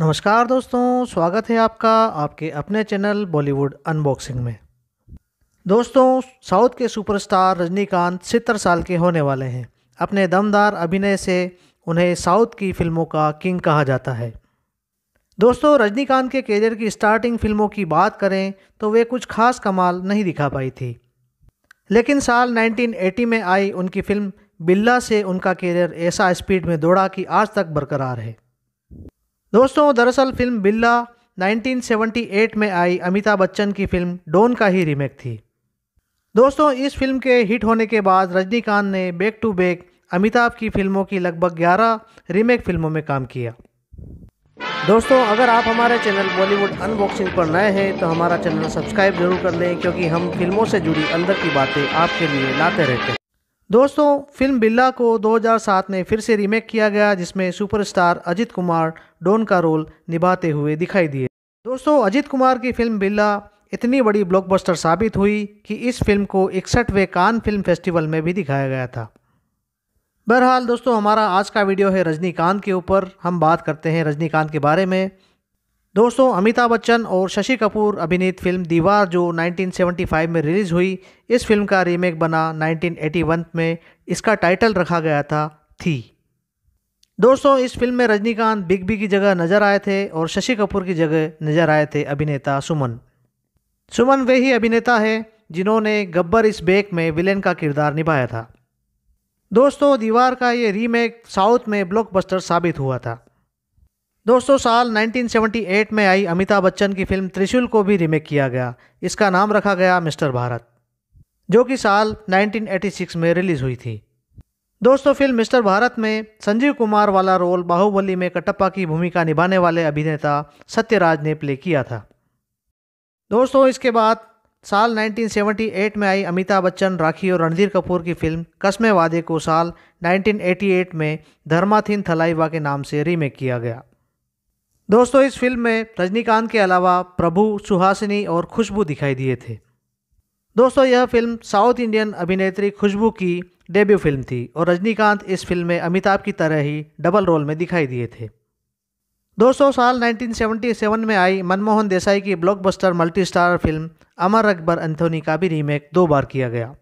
नमस्कार दोस्तों स्वागत है आपका आपके अपने चैनल बॉलीवुड अनबॉक्सिंग में दोस्तों साउथ के सुपरस्टार रजनीकांत सितर साल के होने वाले हैं अपने दमदार अभिनय से उन्हें साउथ की फिल्मों का किंग कहा जाता है दोस्तों रजनीकांत के कैरियर की स्टार्टिंग फिल्मों की बात करें तो वे कुछ खास कमाल नहीं दिखा पाई थी लेकिन साल 1980 में आई उनकी फिल्म बिल्ला से उनका कैरियर ऐसा स्पीड में दौड़ा कि आज तक बरकरार है दोस्तों दरअसल फिल्म बिल्ला 1978 में आई अमिताभ बच्चन की फिल्म डोन का ही रीमेक थी दोस्तों इस फिल्म के हिट होने के बाद रजनीकांत ने बैक टू बैक अमिताभ की फिल्मों की लगभग 11 रीमेक फिल्मों में काम किया दोस्तों अगर आप हमारे चैनल बॉलीवुड अनबॉक्सिंग पर नए हैं तो हमारा चैनल सब्सक्राइब जरूर कर लें क्योंकि हम फिल्मों से जुड़ी अंदर की बातें आपके लिए लाते रहते हैं दोस्तों फिल्म बिल्ला को 2007 में फिर से रीमेक किया गया जिसमें सुपरस्टार अजित कुमार डोन का रोल निभाते हुए दिखाई दिए दोस्तों अजित कुमार की फिल्म बिल्ला इतनी बड़ी ब्लॉकबस्टर साबित हुई कि इस फिल्म को इकसठवें कान फिल्म फेस्टिवल में भी दिखाया गया था बहरहाल दोस्तों हमारा आज का वीडियो है रजनीकांत के ऊपर हम बात करते हैं रजनीकांत के बारे में दोस्तों अमिताभ बच्चन और शशि कपूर अभिनीत फिल्म दीवार जो 1975 में रिलीज़ हुई इस फिल्म का रीमेक बना 1981 में इसका टाइटल रखा गया था थी दोस्तों इस फिल्म में रजनीकांत बिग बी की जगह नज़र आए थे और शशि कपूर की जगह नज़र आए थे अभिनेता सुमन सुमन वे ही अभिनेता है जिन्होंने गब्बर इस बेक में विलेन का किरदार निभाया था दोस्तों दीवार का ये रीमेक साउथ में ब्लॉकबस्टर साबित हुआ था दोस्तों साल 1978 में आई अमिताभ बच्चन की फिल्म त्रिशूल को भी रीमेक किया गया इसका नाम रखा गया मिस्टर भारत जो कि साल 1986 में रिलीज हुई थी दोस्तों फिल्म मिस्टर भारत में संजीव कुमार वाला रोल बाहुबली में कटप्पा की भूमिका निभाने वाले अभिनेता सत्यराज ने प्ले किया था दोस्तों इसके बाद साल 1978 में आई अमिताभ बच्चन राखी और रणधीर कपूर की फिल्म कस्मे वादे को साल 1988 में धर्माथीन थलाइवा के नाम से रीमेक किया गया दोस्तों इस फिल्म में रजनीकांत के अलावा प्रभु सुहासिनी और खुशबू दिखाई दिए थे दोस्तों यह फिल्म साउथ इंडियन अभिनेत्री खुशबू की डेब्यू फिल्म थी और रजनीकांत इस फिल्म में अमिताभ की तरह ही डबल रोल में दिखाई दिए थे दोस्तों साल 1977 में आई मनमोहन देसाई की ब्लॉकबस्टर मल्टीस्टारर फिल्म अमर अकबर एंथोनी का भी रीमेक दो बार किया गया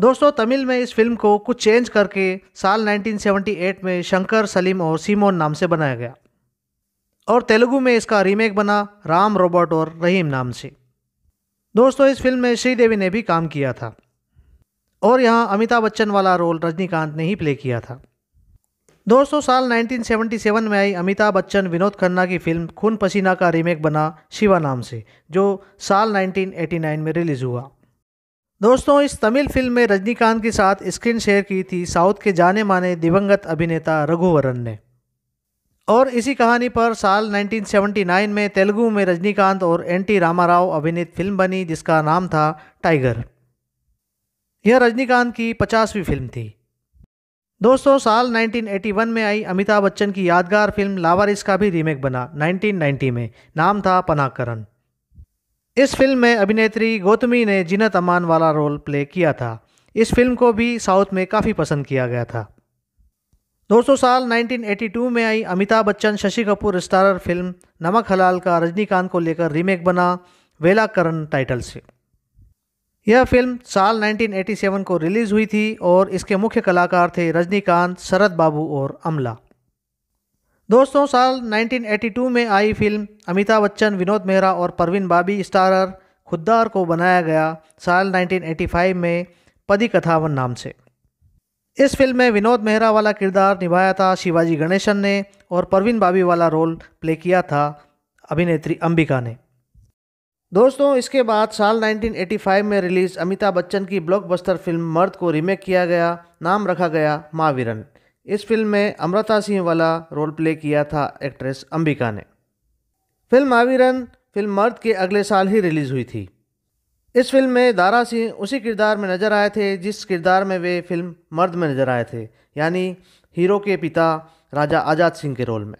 दोस्तों तमिल में इस फिल्म को कुछ चेंज करके साल 1978 में शंकर सलीम और सीमोन नाम से बनाया गया और तेलुगु में इसका रीमेक बना राम रोबोट और रहीम नाम से दोस्तों इस फिल्म में श्रीदेवी ने भी काम किया था और यहाँ अमिताभ बच्चन वाला रोल रजनीकांत ने ही प्ले किया था दोस्तों साल 1977 में आई अमिताभ बच्चन विनोद खन्ना की फिल्म खून पसीना का रीमेक बना शिवा नाम से जो साल 1989 में रिलीज़ हुआ दोस्तों इस तमिल फिल्म में रजनीकांत के साथ स्क्रीन शेयर की थी साउथ के जाने माने दिवंगत अभिनेता रघुवरन ने और इसी कहानी पर साल 1979 में तेलुगु में रजनीकांत और एन टी रामा अभिनीत फिल्म बनी जिसका नाम था टाइगर यह रजनीकांत की पचासवीं फिल्म थी दोस्तों साल 1981 में आई अमिताभ बच्चन की यादगार फिल्म लावारिस का भी रीमेक बना 1990 में नाम था पनाकरण इस फिल्म में अभिनेत्री गौतमी ने जिनत अमान वाला रोल प्ले किया था इस फिल्म को भी साउथ में काफ़ी पसंद किया गया था दोस्तों साल 1982 में आई अमिताभ बच्चन शशि कपूर स्टारर फिल्म नमक हलाल का रजनीकांत को लेकर रीमेक बना वेला करण टाइटल से यह फिल्म साल 1987 को रिलीज़ हुई थी और इसके मुख्य कलाकार थे रजनीकांत शरद बाबू और अमला दोस्तों साल 1982 में आई फिल्म अमिताभ बच्चन विनोद मेहरा और परवीन बाबी स्टारर खुद्दार को बनाया गया साल 1985 में पदी कथावन नाम से इस फिल्म में विनोद मेहरा वाला किरदार निभाया था शिवाजी गणेशन ने और परवीन बाबी वाला रोल प्ले किया था अभिनेत्री अंबिका ने दोस्तों इसके बाद साल 1985 में रिलीज अमिताभ बच्चन की ब्लॉकबस्टर फिल्म मर्द को रीमेक किया गया नाम रखा गया मावीरन इस फिल्म में अमृता सिंह वाला रोल प्ले किया था एक्ट्रेस अंबिका ने फिल्म मावीरन फिल्म मर्द के अगले साल ही रिलीज़ हुई थी इस फिल्म में दारा सिंह उसी किरदार में नज़र आए थे जिस किरदार में वे फिल्म मर्द में नज़र आए थे यानी हीरो के पिता राजा आज़ाद सिंह के रोल में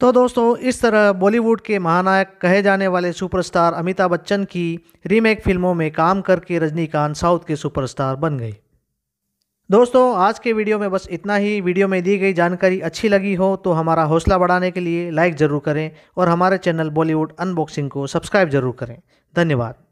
तो दोस्तों इस तरह बॉलीवुड के महानायक कहे जाने वाले सुपरस्टार अमिताभ बच्चन की रीमेक फिल्मों में काम करके रजनीकांत साउथ के सुपरस्टार बन गए दोस्तों आज के वीडियो में बस इतना ही वीडियो में दी गई जानकारी अच्छी लगी हो तो हमारा हौसला बढ़ाने के लिए लाइक ज़रूर करें और हमारे चैनल बॉलीवुड अनबॉक्सिंग को सब्सक्राइब ज़रूर करें धन्यवाद